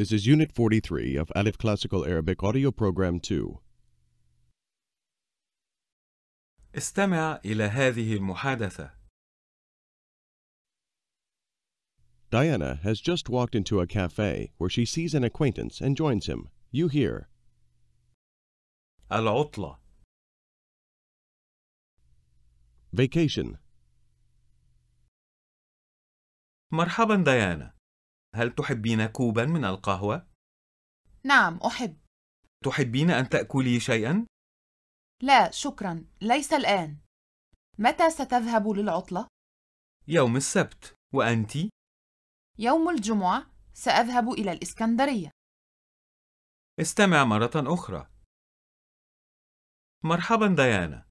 This is Unit 43 of Alif Classical Arabic Audio Program 2. استمع إلى هذه المحادثة. Diana has just walked into a cafe where she sees an acquaintance and joins him. You hear. العطلة. Vacation. مرحبا ديانا. هل تحبين كوبا من القهوة؟ نعم أحب تحبين أن تأكلي شيئا؟ لا شكرا ليس الآن متى ستذهب للعطلة؟ يوم السبت وأنت؟ يوم الجمعة سأذهب إلى الإسكندرية استمع مرة أخرى مرحبا ديانا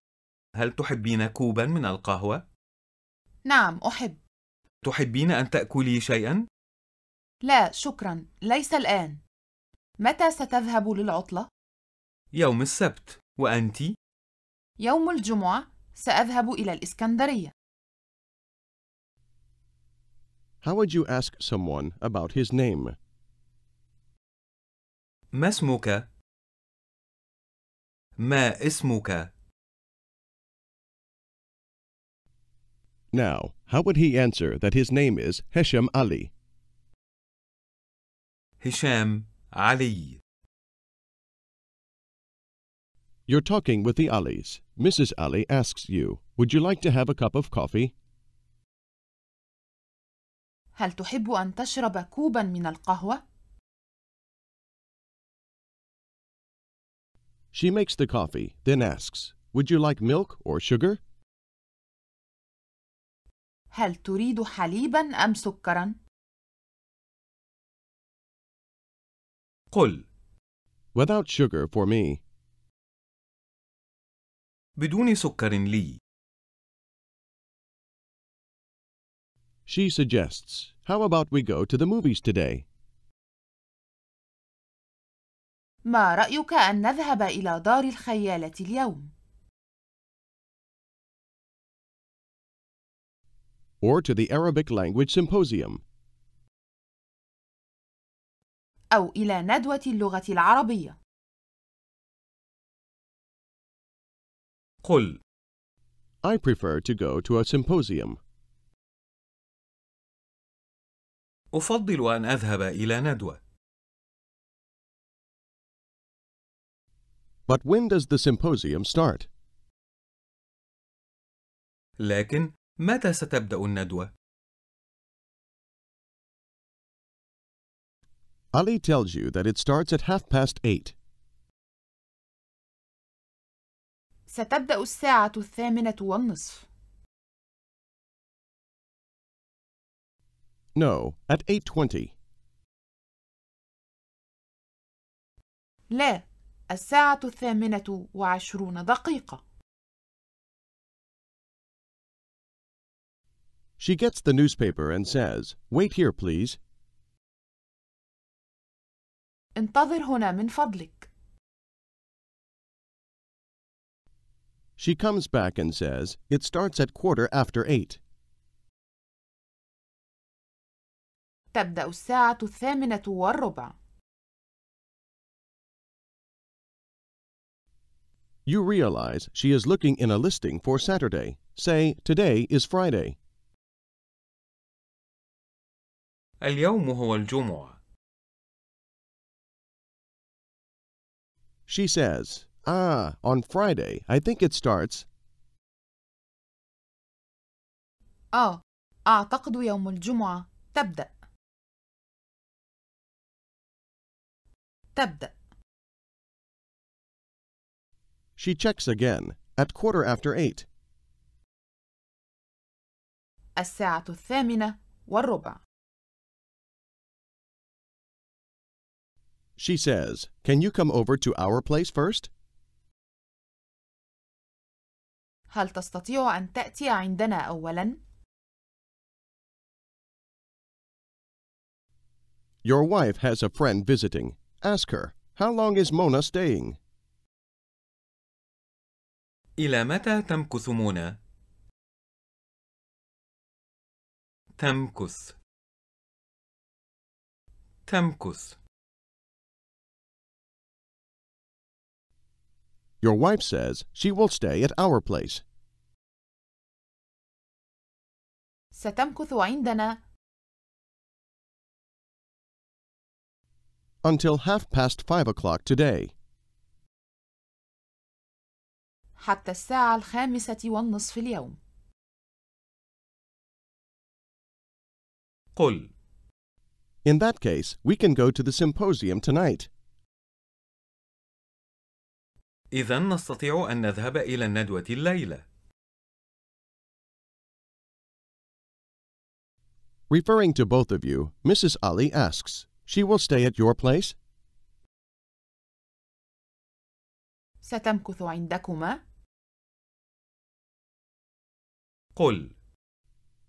هل تحبين كوبا من القهوة؟ نعم أحب تحبين أن تأكلي شيئا؟ لا شكرا ليس الآن متى ستذهب للعطلة؟ يوم السبت وأنت؟ يوم الجمعة سأذهب إلى الإسكندرية How would you ask someone about his name? ما اسمك؟ ما اسمك؟ Now, how would he answer that his name is Hesham Ali? هشام علي You're talking with the Alis. Mrs. Ali asks you, Would you like to have a cup of coffee? هل تحب أن تشرب كوبا من القهوة؟ She makes the coffee, then asks, Would you like milk or sugar? هل تريد حليبا أم سكرا؟ قل Without sugar for me. بدون سكر لي She suggests, how about we go to the movies today? ما رأيك أن نذهب إلى دار الخيالة اليوم؟ Or to the Arabic Language Symposium. أو إلى ندوة اللغة العربية قل I prefer to go to a symposium. أفضل أن أذهب إلى ندوة. But when does the symposium start? لكن متى ستبدأ الندوة؟ Ali tells you that it starts at half past eight. ستبدأ الساعة الثامنة والنصف. No, at 8.20. لا, الساعة الثامنة وعشرون دقيقة. She gets the newspaper and says, Wait here, please. انتظر هنا من فضلك. She comes back and says, it starts at quarter after eight. تبدأ الساعة الثامنة والربع. You realize she is looking in a listing for Saturday. Say, today is Friday. اليوم هو الجمعة. She says, Ah, on Friday, I think it starts. ah, أعتقد يوم الجمعة تبدأ تبدأ She checks again at quarter after eight. الساعة الثامنة والربع She says, Can you come over to our place first? هل تستطيع أن تأتي عندنا أولاً؟ Your wife has a friend visiting. Ask her, how long is Mona staying? إلى متى تمكث منى؟ تمكث تمكث Your wife says she will stay at our place. ستمكث عندنا until half past five o'clock today. حتى الساعة الخامسة والنصف اليوم. قل In that case, we can go to the symposium tonight. إذا نستطيع أن نذهب إلى الندوة الليلة. Referring to both of you, Mrs. Ali asks, she will stay at your place? ستمكث عندكما؟ قل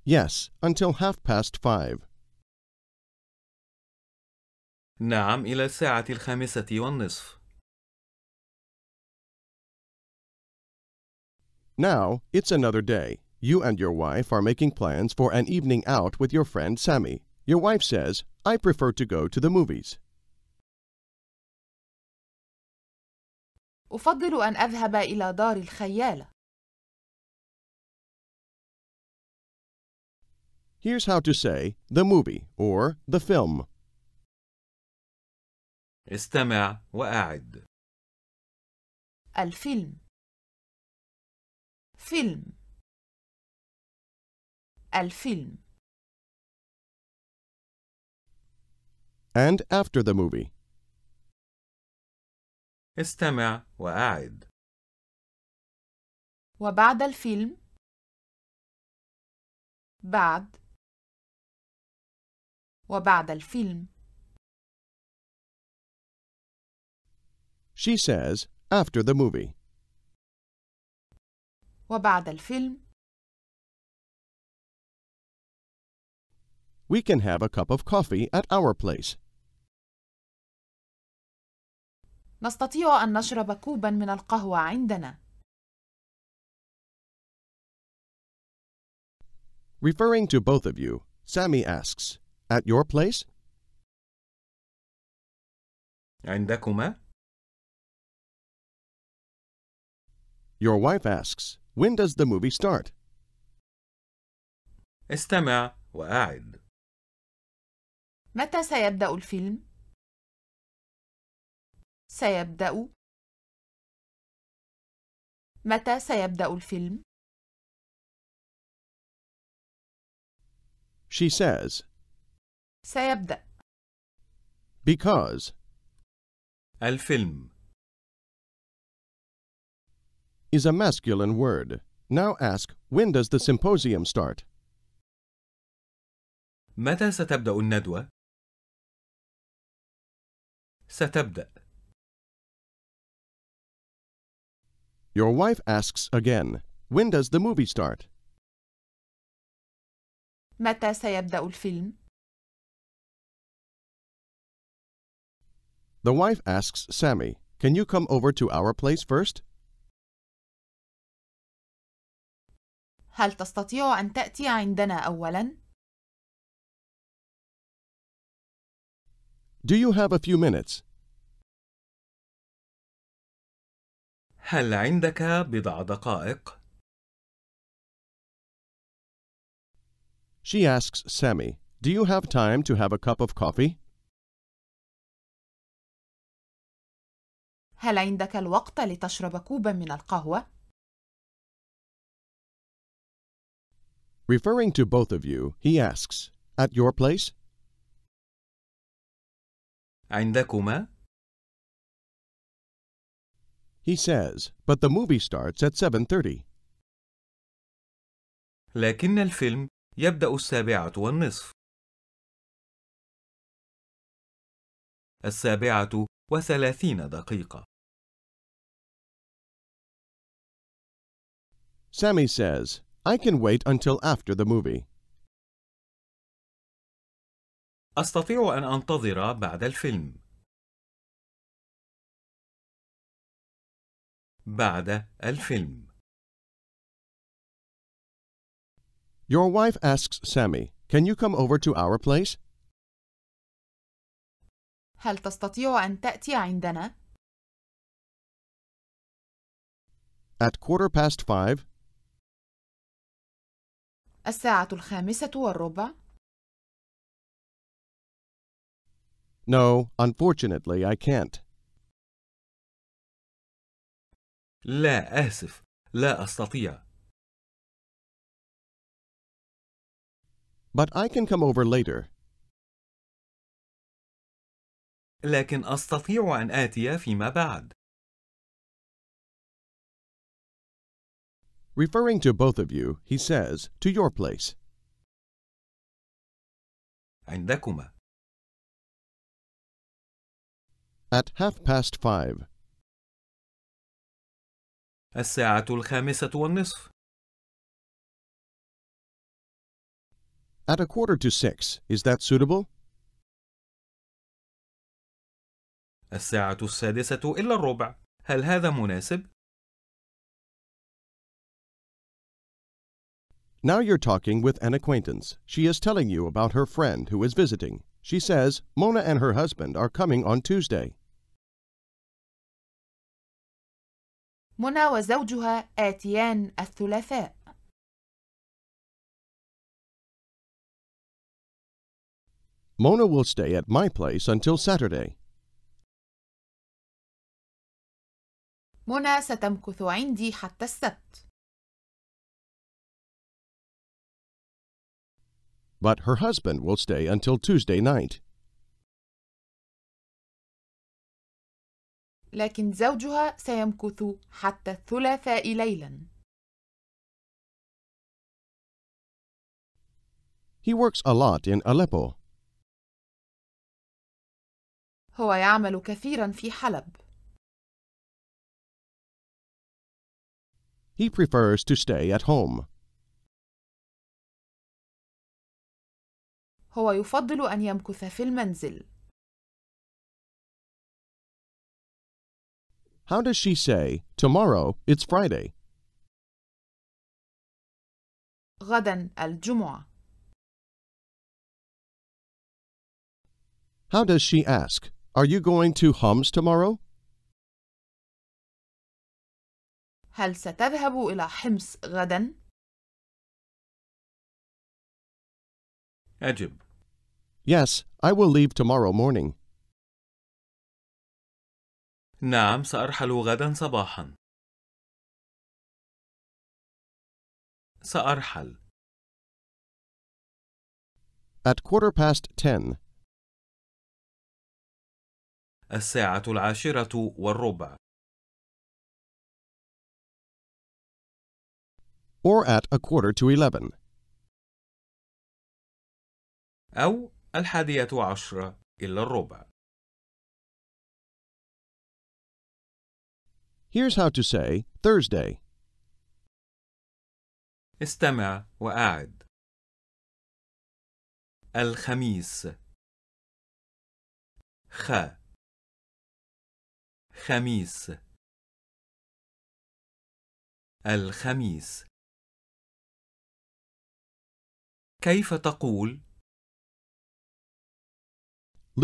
Yes, until half past five. نعم إلى الساعة الخامسة والنصف. Now, it's another day. You and your wife are making plans for an evening out with your friend Sammy. Your wife says, I prefer to go to the movies. أفضل أن أذهب إلى دار الخيالة. Here's how to say the movie or the film. استمع وأعد. الفيلم film el film and after the movie استمع واعد وبعد الفيلم بعد وبعد الفيلم She says after the movie وبعد الفيلم We can have a cup of coffee at our place. نستطيع أن نشرب كوبا من القهوة عندنا. Referring to both of you, Sammy asks, At your place? عندكما? Your wife asks, when does the movie start? استمع وأعد متى سيبدأ الفيلم؟ سيبدأ متى سيبدأ الفيلم؟ She says سيبدأ because الفيلم is a masculine word. Now ask, when does the symposium start? متى ستبدأ الندوة؟ ستبدأ. Your wife asks again, when does the movie start? متى سيبدأ الفيلم؟ The wife asks Sammy, can you come over to our place first? هل تستطيع أن تأتي عندنا أولاً؟ Do you have a few minutes? هل عندك بضع دقائق؟ She asks Sammy, do you have time to have a cup of coffee? هل عندك الوقت لتشرب كوبا من القهوة؟ Referring to both of you, he asks, At your place? عندكما؟ He says, but the movie starts at 7.30. لكن الفيلم يبدأ السابعة والنصف. السابعة وثلاثين دقيقة. Sammy says, I can wait until after the movie. أستطيع أن أنتظر بعد الفيلم. بعد الفيلم. Your wife asks Sammy, can you come over to our place? هل تستطيع أن تأتي عندنا؟ At quarter past five, الساعة الخامسة والربع. No, unfortunately, I can't. لا آسف، لا أستطيع. But I can come over later. لكن أستطيع أن آتي فيما بعد. Referring to both of you, he says, to your place. عندكما. At half past five. الساعة الخامسة والنصف. At a quarter to six, is that suitable? الساعة السادسة إلا الربع. هل هذا مناسب؟ Now you're talking with an acquaintance. She is telling you about her friend who is visiting. She says Mona and her husband are coming on Tuesday. منى وزوجها آتيان الثلاثاء. Mona will stay at my place until Saturday. Mona ستمكث عندي حتى السبت. but her husband will stay until Tuesday night. لكن زوجها سيمكث حتى الثلاثاء ليلا. He works a lot in Aleppo. هو يعمل كثيرا في حلب. He prefers to stay at home. هو يفضل أن يمكث في المنزل. How does she say, tomorrow it's Friday? غدا الجمعة. How does she ask, are you going to Homs tomorrow? هل ستذهب إلى حمص غداً؟ أجب. Yes, I will leave tomorrow morning. نعم، سأرحل غدا صباحا. سأرحل. At quarter past ten. الساعة العاشرة والربع. Or at a quarter to eleven. أو الحادية عشرة إلا الربع. Here's how to say Thursday. استمع وأعد. الخميس خ خميس الخميس كيف تقول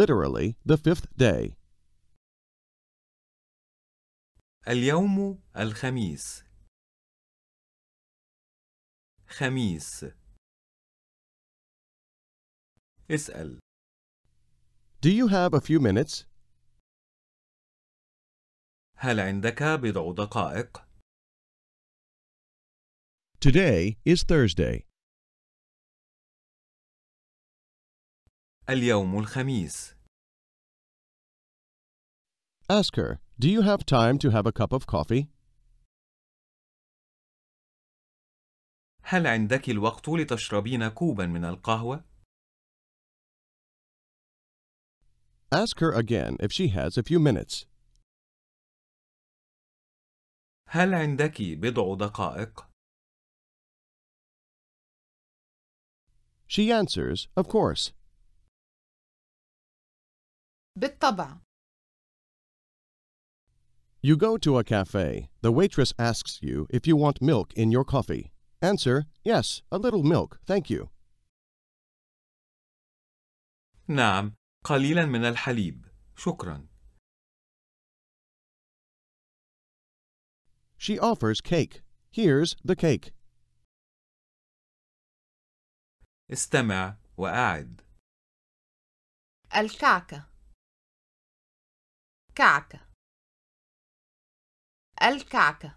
literally the fifth day. اليوم الخميس خميس اسأل Do you have a few minutes? هل عندك بضع دقائق؟ Today is Thursday. اليوم الخميس. Ask her, do you have time to have a cup of coffee? هل عندك الوقت لتشربين كوبا من القهوة؟ Ask her again if she has a few minutes. هل عندك بضع دقائق؟ She answers, of course. بالطبع. You go to a cafe. The waitress asks you if you want milk in your coffee. Answer, yes, a little milk, thank you. نعم، قليلا من الحليب. شكرا. She offers cake. Here's the cake. استمع وأعد. الكعكة الكعكة الكعكة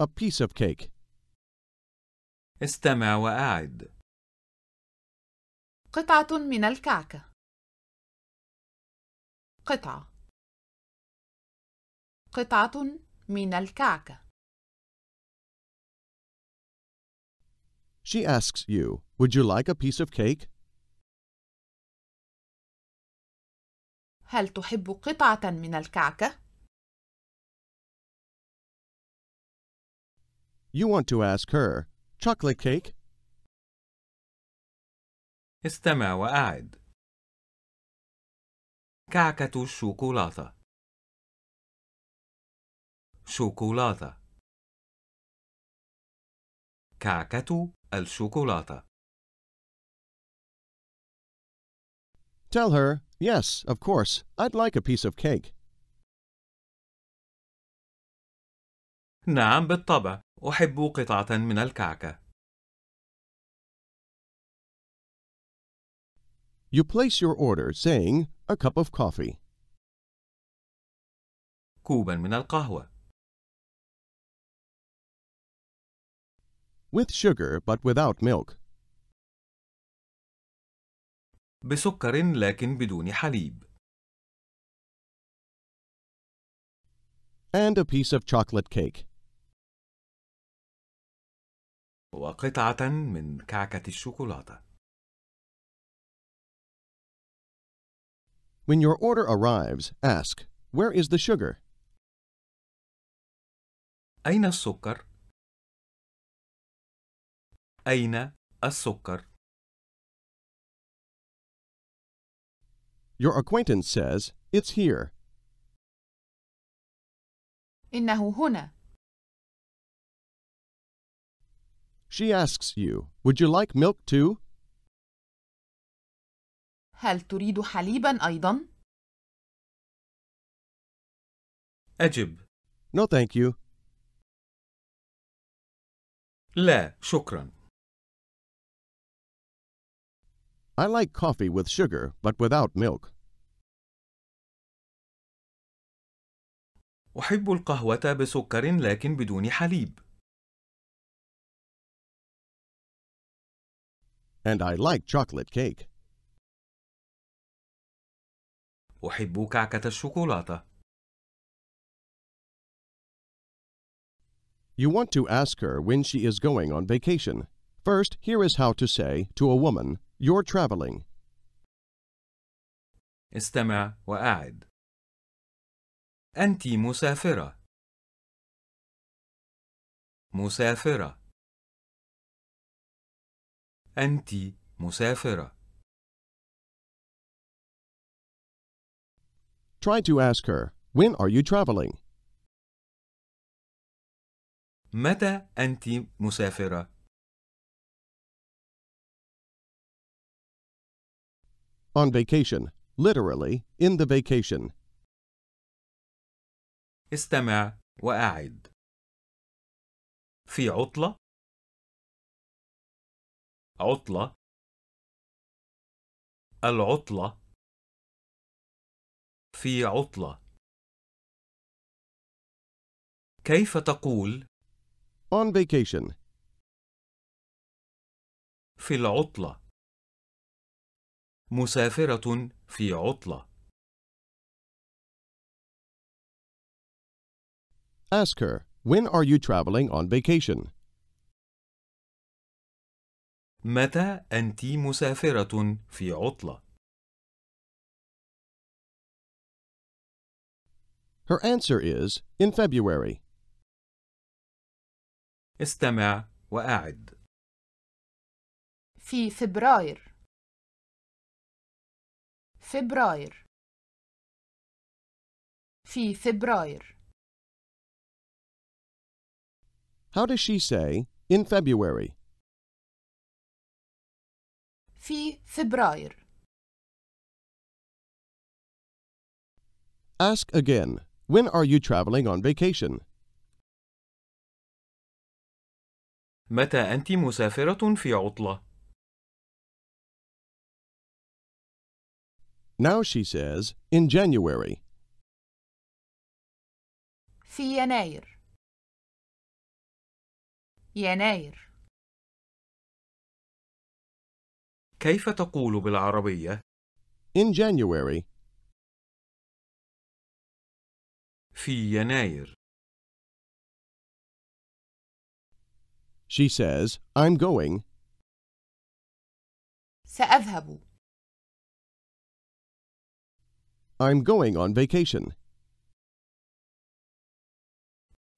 A piece of cake. استمع وأعد قطعة من الكعكة قطعة قطعة من الكعكة She asks you, would you like a piece of cake? هل تحب قطعة من الكعكة؟ You want to ask her, chocolate cake? استمع وأعد. كعكة الشوكولاتة. شوكولاتة. كعكة الشوكولاتة. Tell her Yes, of course. I'd like a piece of cake. نعم بالطبع. أحب قطعة من الكعكة. You place your order saying a cup of coffee. كوبا من القهوة. With sugar but without milk. بسكر لكن بدون حليب. And a piece of chocolate cake. وقطعة من كعكة الشوكولاتة. When your order arrives, ask, where is the sugar? أين السكر؟ أين السكر؟ Your acquaintance says it's here. إنه هنا. She asks you, would you like milk too? هل تريد حليبا أيضا؟ أجب. No thank you. لا شكرا. I like coffee with sugar, but without milk. أحب القهوة بسكر لكن بدون حليب. And I like chocolate cake. أحب كعكة الشوكولاتة. You want to ask her when she is going on vacation. First, here is how to say to a woman you're traveling. استمع وأعد. أنت مسافرة. مسافرة. أنت مسافرة. Try to ask her, when are you traveling? متى أنت مسافرة؟ On vacation, literally in the vacation. استمع وأعد في عطلة عطلة العطلة في عطلة كيف تقول On vacation في العطلة مسافرة في عطلة. Ask her, when are you traveling on vacation? متى أنت مسافرة في عطلة؟ Her answer is in February. استمع وأعد. في فبراير فبراير في فبراير How does she say in February? في فبراير Ask again. When are you traveling on vacation? متى أنت مسافرة في عطلة؟ Now she says, in January. في يناير يناير كيف تقول بالعربية؟ In January. في يناير. She says, I'm going. سأذهب. I'm going on vacation.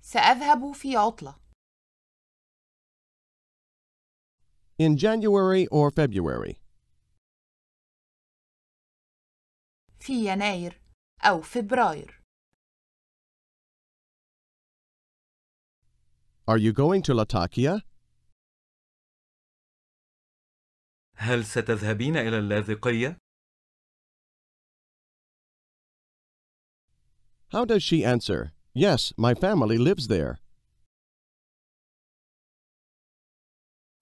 سأذهب في عطلة. In January or February. في يناير أو فبراير. Are you going to Latakia? هل ستذهبين إلى اللاذقية؟ How does she answer, Yes, my family lives there?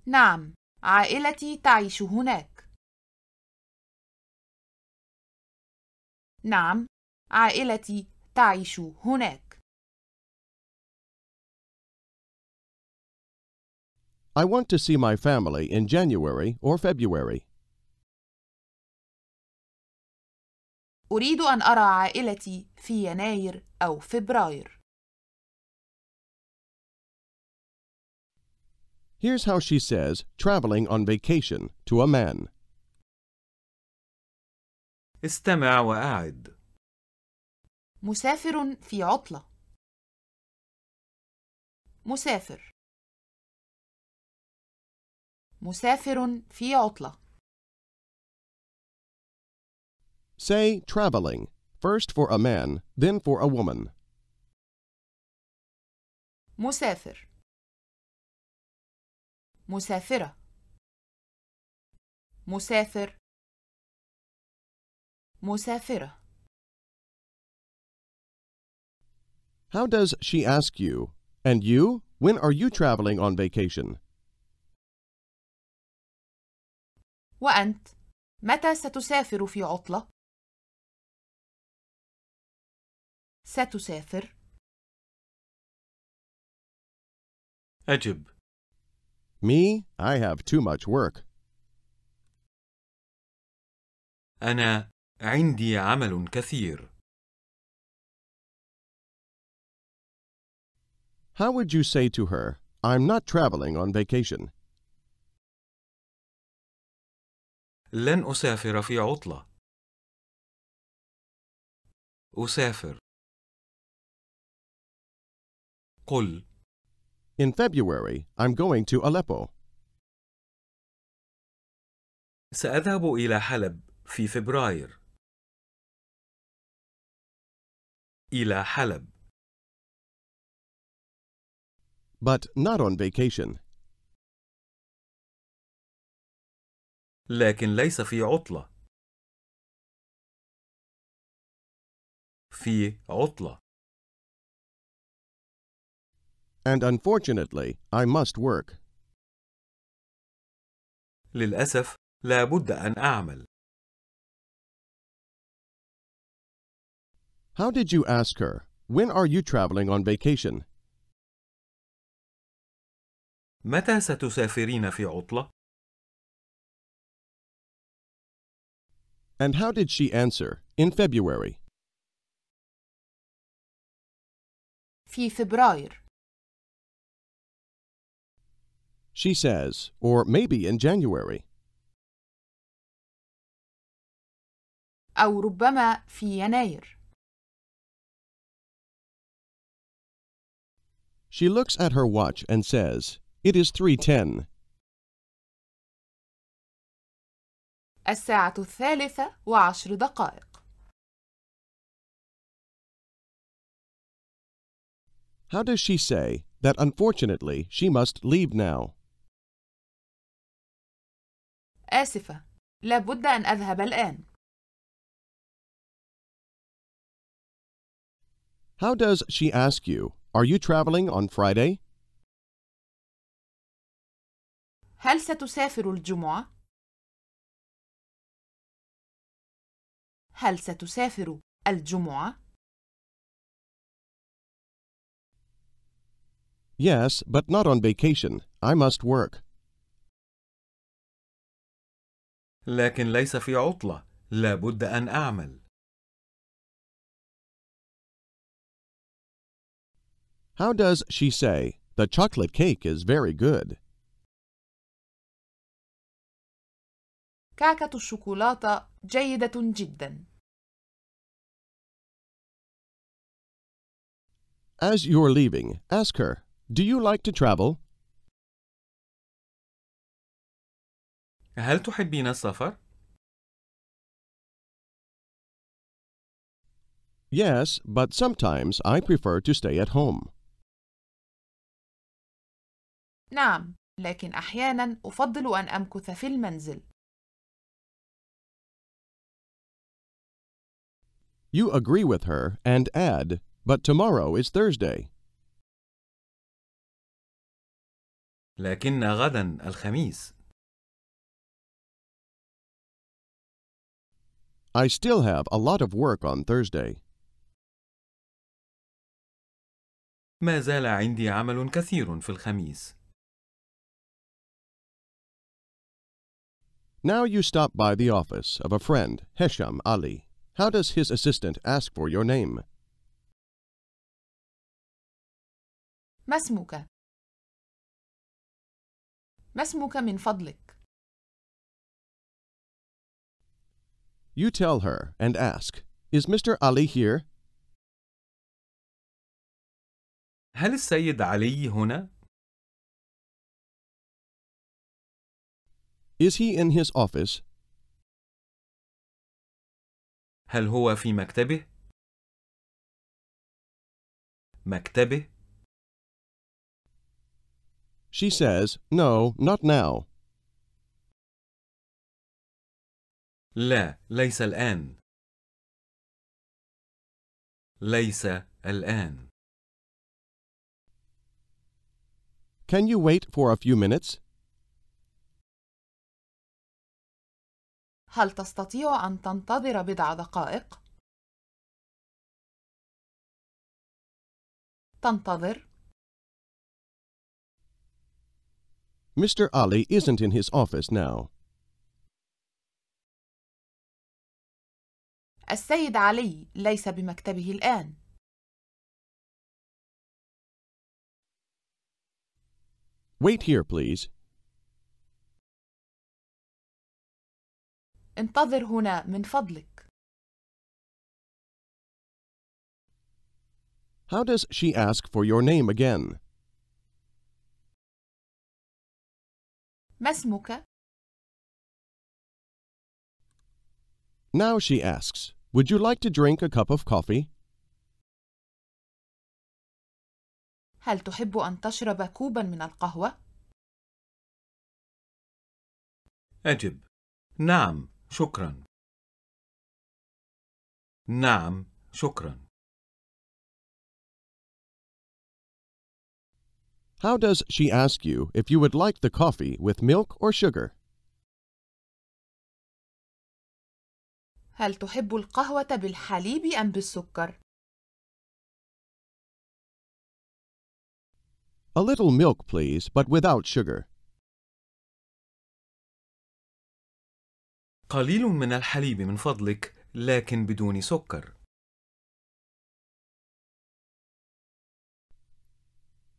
نعم، عائلتي تعيش هناك. نعم، عائلتي تعيش هناك. I want to see my family in January or February. أريد أن أرى عائلتي في يناير أو فبراير. Here's how she says traveling on vacation to a man. استمع وأعد. مسافر في عطلة. مسافر. مسافر في عطلة. Say traveling, first for a man, then for a woman. مسافر مسافرة مسافر مسافرة How does she ask you? And you? When are you traveling on vacation? وأنت متى ستسافر في عطلة؟ ستسافر؟ أجب Me, I have too much work. أنا عندي عمل كثير. How would you say to her, I'm not traveling on vacation? لن أسافر في عطلة. أسافر قل In February, I'm going to Aleppo. سأذهب إلى حلب في فبراير. إلى حلب. But not on vacation. لكن ليس في عطلة. في عطلة. And unfortunately, I must work. للأسف لا بد أن أعمل. How did you ask her? When are you traveling on vacation? متى ستسافرين في عطلة؟ And how did she answer? In February. في فبراير. she says, or maybe in January. أو ربما في يناير. She looks at her watch and says, It is 3.10. الساعة الثالثة وعشر دقائق. How does she say that unfortunately she must leave now? آسفة لابد أن أذهب الآن How does she ask you, are you traveling on Friday? هل ستسافر الجمعة؟ هل ستسافر الجمعة؟ Yes, but not on vacation. I must work. لكن ليس في عطلة لا بد أن أعمل How does she say, the chocolate cake is very good? كعكة الشوكولاتة جيدة جدا. As you're leaving, ask her, do you like to travel? هل تحبين السفر؟ Yes, but sometimes I prefer to stay at home. نعم، لكن أحيانا أفضل أن أمكث في المنزل. You agree with her and add, but tomorrow is Thursday. لكن غدا الخميس. I still have a lot of work on Thursday. ما زال عندي عمل كثير في الخميس. Now you stop by the office of a friend, Hesham Ali. How does his assistant ask for your name? ما اسمك؟ ما اسمك من فضلك؟ You tell her and ask, Is Mr. Ali here? هل السيد علي هنا؟ Is he in his office? هل هو في مكتبه؟ مكتبه؟ She says, No, not now. لا ليس الآن ليس الآن Can you wait for a few minutes? هل تستطيع أن تنتظر بضع دقائق؟ تنتظر Mr. Ali isn't in his office now. السيد علي ليس بمكتبه الآن Wait here, please. انتظر هنا من فضلك. How does she ask for your name again? ما اسمك? Now she asks, Would you like to drink a cup of coffee? هل تحب أن تشرب كوبا من القهوة؟ أجب نعم شكرا نعم شكرا How does she ask you if you would like the coffee with milk or sugar? هل تحب القهوة بالحليب أم بالسكر؟ A little milk, please, but without sugar. قليل من الحليب من فضلك، لكن بدون سكر.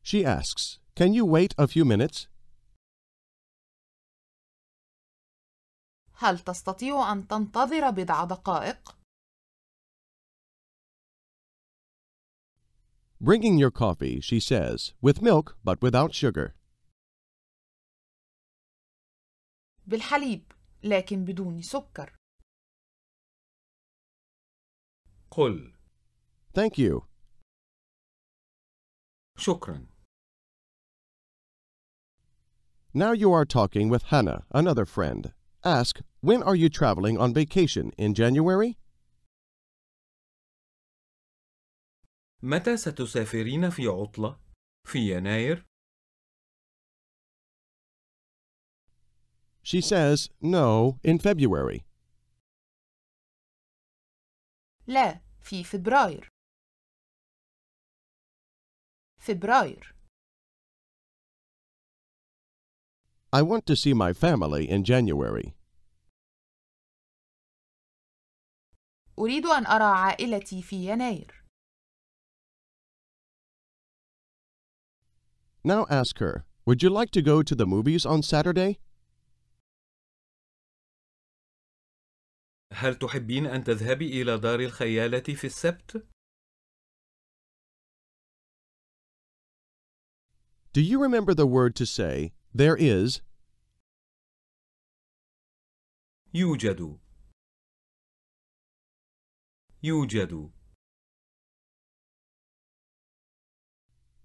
She asks, Can you wait a few minutes? هل تستطيع أن تنتظر بضع دقائق؟ Bringing your coffee, she says, with milk but without sugar. بالحليب لكن بدون سكر. قل Thank you. شكرا. Now you are talking with Hannah, another friend. Ask, when are you traveling on vacation in January? متى ستسافرين في عطلة؟ في يناير؟ She says no in February. لا في فبراير. فبراير I want to see my family in January. أريد أن أرى عائلتي في يناير. Now ask her, would you like to go to the movies on Saturday? هل تحبين أن تذهبي إلى دار الخيالة في السبت؟ Do you remember the word to say there is يوجد يوجد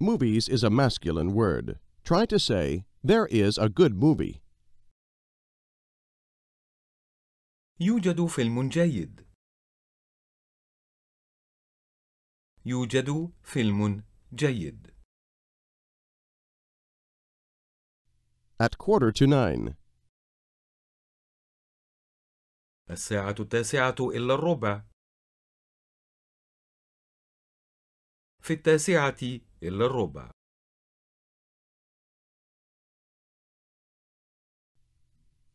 Movies is a masculine word. Try to say, there is a good movie. يوجد فيلم جيد. يوجد فيلم جيد. at quarter to nine. الساعة التاسعة إلا الربع. في التاسعة إلا الربع.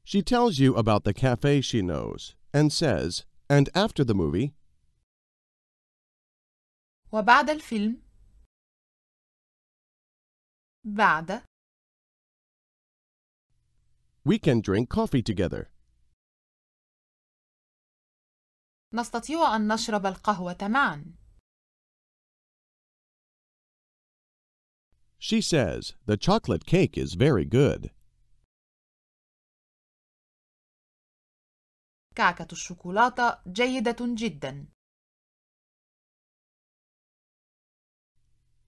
She tells you about the cafe she knows and says, and after the movie, وبعد الفيلم بعد we can drink coffee together. نستطيع أن نشرب القهوة معا. She says the chocolate cake is very good. كعكة الشوكولاتة جيدة جدا.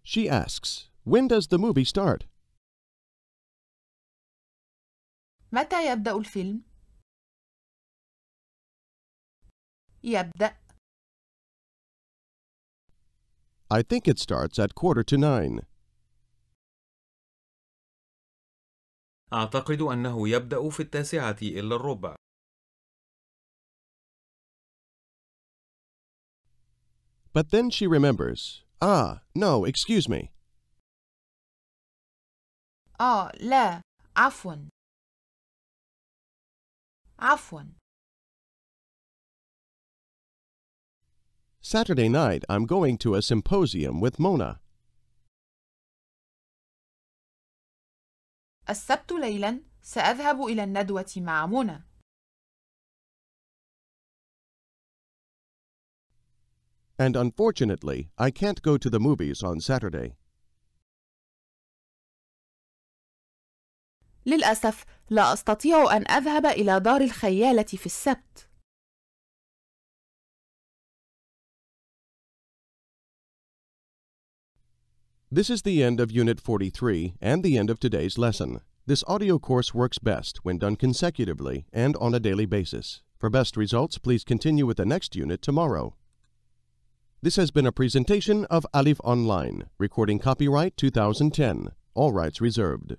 She asks, when does the movie start? متى يبدأ الفيلم؟ يبدأ I think it starts at quarter to nine. أعتقد أنه يبدأ في التاسعة إلا الربع. But then she remembers. Ah, no, excuse me. آه لا عفوا Afwan. Saturday night, I'm going to a symposium with Mona. السبت ليلا سأذهب إلى الندوة مع منى. And unfortunately, I can't go to the movies on Saturday. للأسف لا أستطيع أن أذهب إلى دار في السبت This is the end of Unit 43 and the end of today's lesson. This audio course works best when done consecutively and on a daily basis. For best results, please continue with the next unit tomorrow. This has been a presentation of Alif Online, recording copyright 2010, all rights reserved.